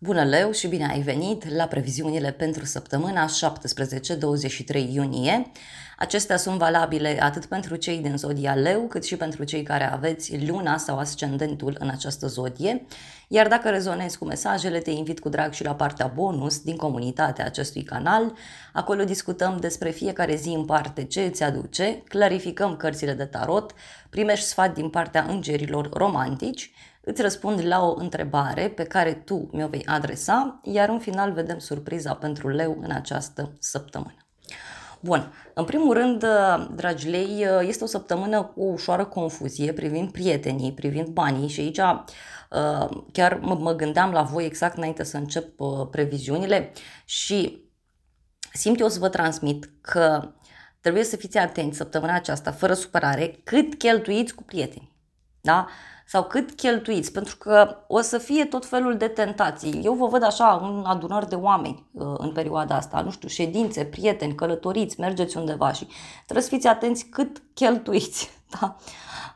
Bună, Leu, și bine ai venit la previziunile pentru săptămâna 17-23 iunie. Acestea sunt valabile atât pentru cei din zodia Leu, cât și pentru cei care aveți luna sau ascendentul în această zodie. Iar dacă rezonezi cu mesajele, te invit cu drag și la partea bonus din comunitatea acestui canal. Acolo discutăm despre fiecare zi în parte ce îți aduce, clarificăm cărțile de tarot, primești sfat din partea îngerilor romantici, îți răspund la o întrebare pe care tu mi-o vei adresa, iar în final vedem surpriza pentru leu în această săptămână. Bun, în primul rând, uh, lei, uh, este o săptămână cu ușoară confuzie privind prietenii, privind banii și aici uh, chiar mă gândeam la voi exact înainte să încep previziunile și simt eu să vă transmit că trebuie să fiți atenți săptămâna aceasta, fără supărare, cât cheltuiți cu prieteni. Da? sau cât cheltuiți, pentru că o să fie tot felul de tentații. Eu vă văd așa un adunăr de oameni uh, în perioada asta, nu știu, ședințe, prieteni, călătoriți, mergeți undeva și trebuie să fiți atenți cât cheltuiți. Da.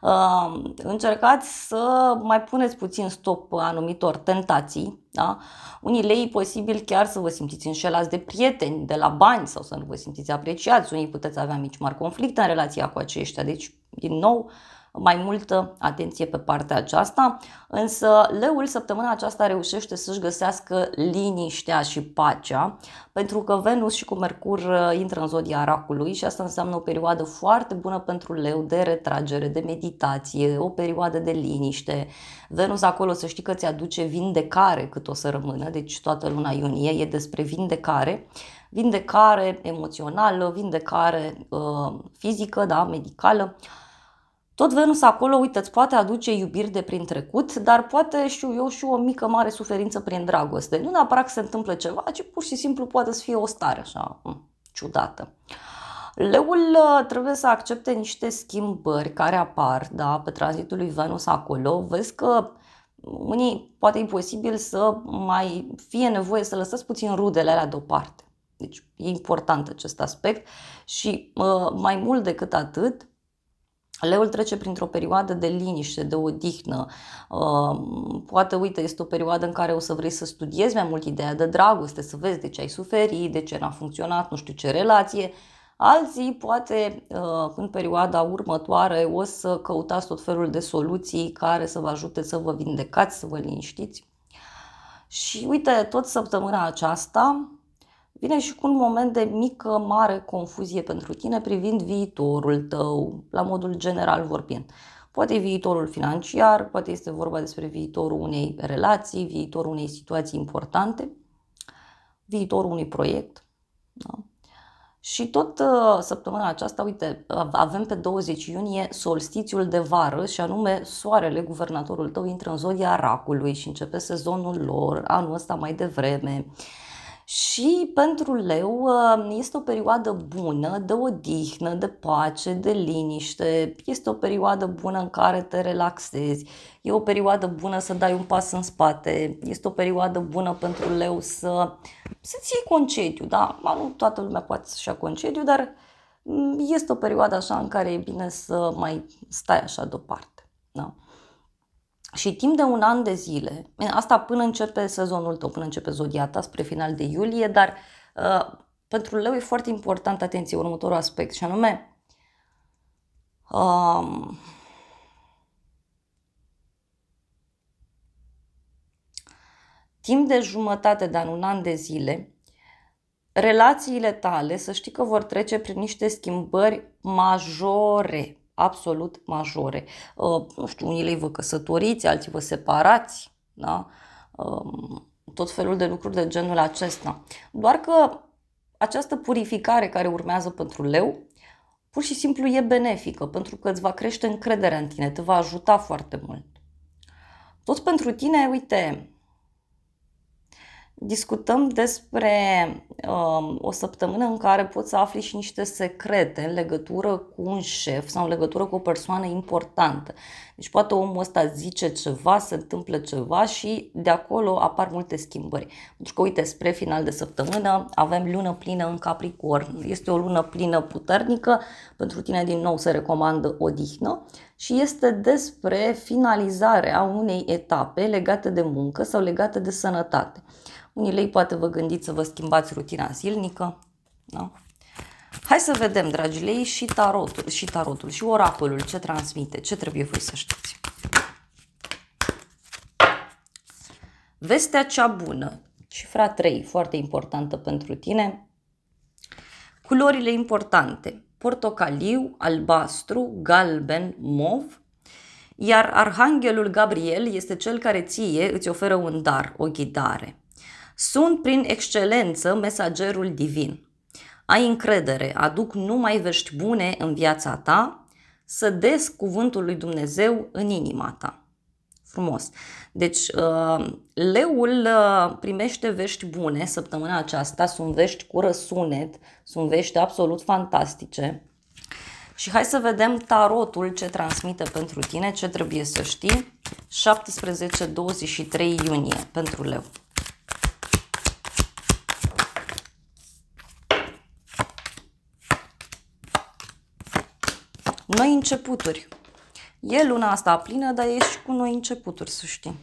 Uh, încercați să mai puneți puțin stop anumitor tentații. Da? Unii lei posibil chiar să vă simțiți înșelați de prieteni, de la bani sau să nu vă simțiți apreciați. Unii puteți avea mici mari conflicte în relația cu aceștia. Deci, din nou, mai multă atenție pe partea aceasta, însă leul săptămâna aceasta reușește să-și găsească liniștea și pacea, pentru că Venus și cu Mercur uh, intră în zodia Aracului și asta înseamnă o perioadă foarte bună pentru leu de retragere, de meditație, o perioadă de liniște. Venus acolo să știi că ți aduce vindecare cât o să rămână, deci toată luna iunie e despre vindecare vindecare emoțională, vindecare uh, fizică, da, medicală, tot Venus acolo, uite, îți poate aduce iubiri de prin trecut, dar poate, și eu, și o mică mare suferință prin dragoste. Nu neapărat că se întâmplă ceva, ci pur și simplu poate să fie o stare așa mm, ciudată. Leul ă, trebuie să accepte niște schimbări care apar da, pe tranzitul lui Venus acolo. Vezi că unii poate e posibil să mai fie nevoie să lăsați puțin rudele alea deoparte. Deci e important acest aspect și ă, mai mult decât atât, Leul trece printr-o perioadă de liniște, de odihnă. Poate, uite, este o perioadă în care o să vrei să studiezi mai mult ideea de dragoste, să vezi de ce ai suferit, de ce n-a funcționat, nu știu ce relație. Alții, poate, uh, în perioada următoare, o să căutați tot felul de soluții care să vă ajute să vă vindecați, să vă liniștiți. Și uite, tot săptămâna aceasta, vine și cu un moment de mică, mare confuzie pentru tine privind viitorul tău, la modul general vorbind. Poate viitorul financiar, poate este vorba despre viitorul unei relații, viitorul unei situații importante, viitorul unui proiect. Da? Și tot ă, săptămâna aceasta, uite, avem pe 20 iunie solstițiul de vară și anume soarele, guvernatorul tău, intră în zodia racului și începe sezonul lor, anul ăsta mai devreme. Uh, și pentru leu ă, este o perioadă bună de odihnă, de pace, de liniște, este o perioadă bună în care te relaxezi, e o perioadă bună să dai un pas în spate, este o perioadă bună pentru leu să, să-ți iei concediu, da? Nu toată lumea poate să-și ia concediu, dar mm, este o perioadă așa în care e bine să mai stai așa deoparte. Da? Și timp de un an de zile, asta până începe sezonul tău, până începe ta spre final de iulie, dar uh, pentru leu e foarte important, atenție, următorul aspect, și anume um, timp de jumătate de an, un an de zile, relațiile tale, să știi că vor trece prin niște schimbări majore absolut majore. Uh, nu știu, unii vă căsătoriți, alții vă separați, da? Um, tot felul de lucruri de genul acesta. Doar că această purificare care urmează pentru leu pur și simplu e benefică, pentru că îți va crește încrederea în tine, te va ajuta foarte mult. Tot pentru tine, uite, discutăm despre um, o săptămână în care poți să afli și niște secrete în legătură cu un șef sau în legătură cu o persoană importantă. Deci poate omul ăsta zice ceva, se întâmplă ceva și de acolo apar multe schimbări. Pentru că uite, spre final de săptămână avem lună plină în Capricorn. Este o lună plină puternică, pentru tine din nou se recomandă odihnă și este despre finalizarea unei etape legate de muncă sau legate de sănătate. Unii lei poate vă gândiți să vă schimbați rutina zilnică. Da? Hai să vedem, dragi lei, și tarotul, și tarotul, și oracolul, ce transmite, ce trebuie voi să știți. Vestea cea bună, cifra 3, foarte importantă pentru tine. Culorile importante, portocaliu, albastru, galben, mov, iar Arhanghelul Gabriel este cel care ție îți oferă un dar, o ghidare. Sunt prin excelență mesagerul divin. Ai încredere, aduc numai vești bune în viața ta, să des cuvântul lui Dumnezeu în inima ta. Frumos. Deci, uh, leul uh, primește vești bune săptămâna aceasta, sunt vești cu răsunet, sunt vești absolut fantastice. Și hai să vedem tarotul ce transmite pentru tine, ce trebuie să știi, 17-23 iunie pentru leu. Noi începuturi. E luna asta plină, dar e și cu noi începuturi, să știi.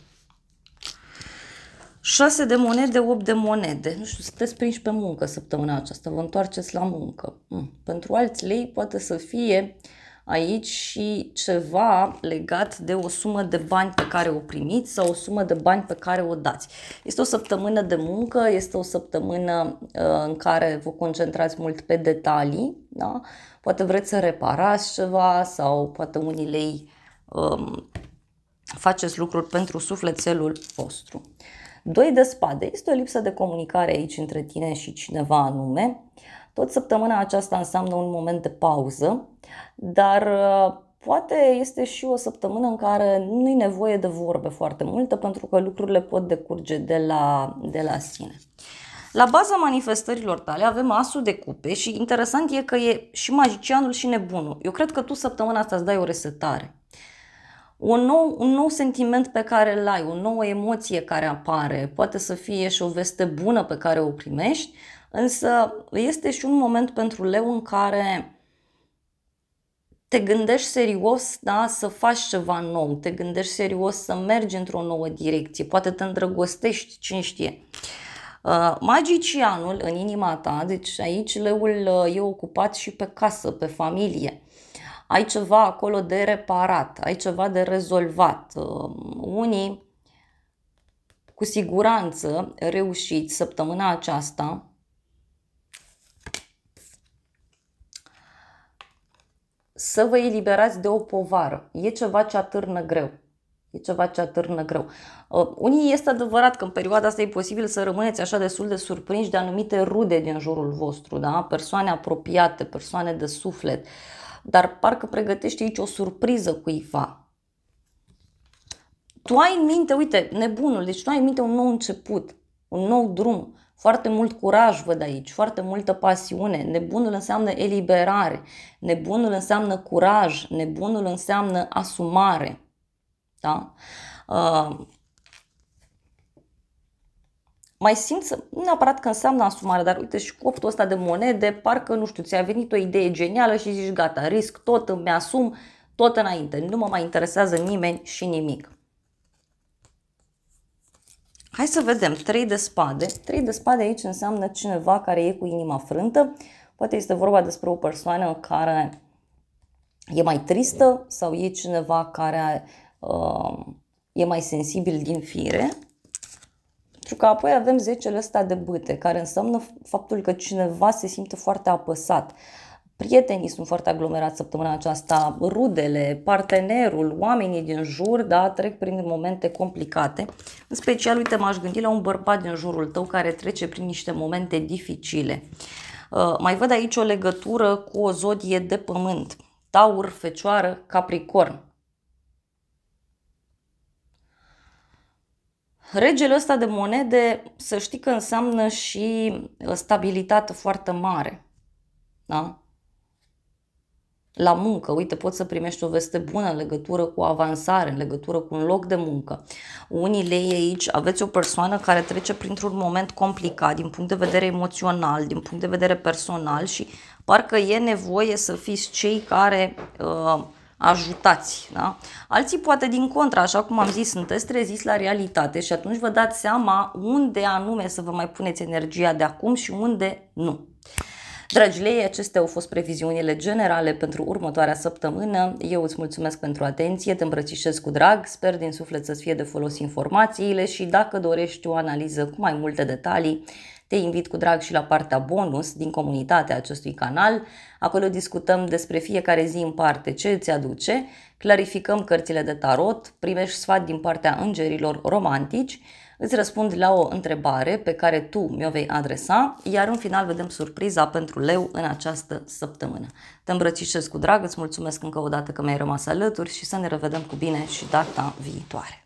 6 de monede, 8 de monede. Nu știu, sunteți prinși pe muncă săptămâna aceasta, vă întoarceți la muncă. Mm. Pentru alți lei poate să fie uh, aici și ceva legat de o sumă de bani pe care o primiți sau o sumă de bani pe care o dați. Este o săptămână de muncă, este o săptămână uh, în care vă concentrați mult pe detalii, da? poate vreți să reparați ceva sau poate unii lei um, faceți lucruri pentru sufletelul vostru. Doi de spade. Este o lipsă de comunicare aici între tine și cineva anume. Uh, tot săptămâna aceasta înseamnă un moment de pauză, dar uh, poate este și o săptămână în care nu-i nevoie de vorbe foarte multe pentru că lucrurile pot decurge de la, de la sine. La baza manifestărilor tale avem asul de cupe și interesant e că e și magicianul și nebunul. Eu cred că tu săptămâna asta îți dai o resetare. Un nou, un nou sentiment pe care îl ai, o nouă emoție care apare, poate să fie și o veste bună pe care o primești, Însă este și un moment pentru leu în care te gândești serios da, să faci ceva nou, te gândești serios să mergi într-o nouă direcție, poate te îndrăgostești, cine știe. Uh, magicianul în inima ta, deci aici leul uh, e ocupat și pe casă, pe familie. Ai ceva acolo de reparat, ai ceva de rezolvat. Uh, unii cu siguranță reușiți săptămâna aceasta să vă eliberați de o povară. E ceva ce atârnă greu. E ceva ce atârnă greu. Uh, unii este adevărat că în perioada asta e posibil să rămâneți așa destul de surprinși de anumite rude din jurul vostru, da? persoane apropiate, persoane de suflet, dar parcă pregătește aici o surpriză cuiva. Tu ai în minte, uite, nebunul, deci tu ai în minte un nou început, un nou drum, foarte mult curaj văd aici, foarte multă pasiune. Nebunul înseamnă eliberare, nebunul înseamnă curaj, nebunul înseamnă asumare. Da? Uh, mai simți, nu neapărat că înseamnă asumare, dar uite și coptul ăsta de monede, parcă, nu știu, ți-a venit o idee genială și zici gata, risc tot, îmi asum tot înainte, nu mă mai interesează nimeni și nimic. Hai să vedem, trei de spade. Trei de spade aici înseamnă cineva care e cu inima frântă. Poate este vorba despre o persoană care e mai tristă sau e cineva care uh, e mai sensibil din fire. Pentru că apoi avem zecele ăsta de bâte, care înseamnă faptul că cineva se simte foarte apăsat. Uh, prietenii sunt foarte aglomerați săptămâna aceasta, rudele, partenerul, oamenii din jur, da, trec prin momente complicate. În special, uite, m-aș gândi la un bărbat din jurul tău care trece prin niște momente dificile. Uh, mai văd aici o legătură cu o zodie de pământ, taur, fecioară, capricorn. Regele ăsta de monede, să știi că înseamnă și stabilitate foarte mare. Da? la muncă. Uite, poți să primești o veste bună în legătură cu avansare, în legătură cu un loc de muncă. Unii lei aici, aveți o persoană care trece printr-un moment complicat din punct de vedere emoțional, din punct de vedere personal și parcă e nevoie să fiți cei care uh, ajutați. Da? Alții poate din contra, așa cum am zis, sunteți treziți la realitate și atunci vă dați seama unde anume să vă mai puneți energia de acum și unde nu. Dragilei, acestea au fost previziunile generale pentru următoarea săptămână. Eu îți mulțumesc pentru atenție, te îmbrățișez cu drag, sper din suflet să-ți fie de folos informațiile și dacă dorești o analiză cu mai multe detalii, te invit cu drag și la partea bonus din comunitatea acestui canal. Acolo discutăm despre fiecare zi în parte ce îți aduce, clarificăm cărțile de tarot, primești sfat din partea îngerilor romantici, îți răspund la o întrebare pe care tu mi-o vei adresa, iar în final vedem surpriza pentru leu în această săptămână. Te îmbrățișez cu drag, îți mulțumesc încă o dată că mi-ai rămas alături și să ne revedem cu bine și data viitoare.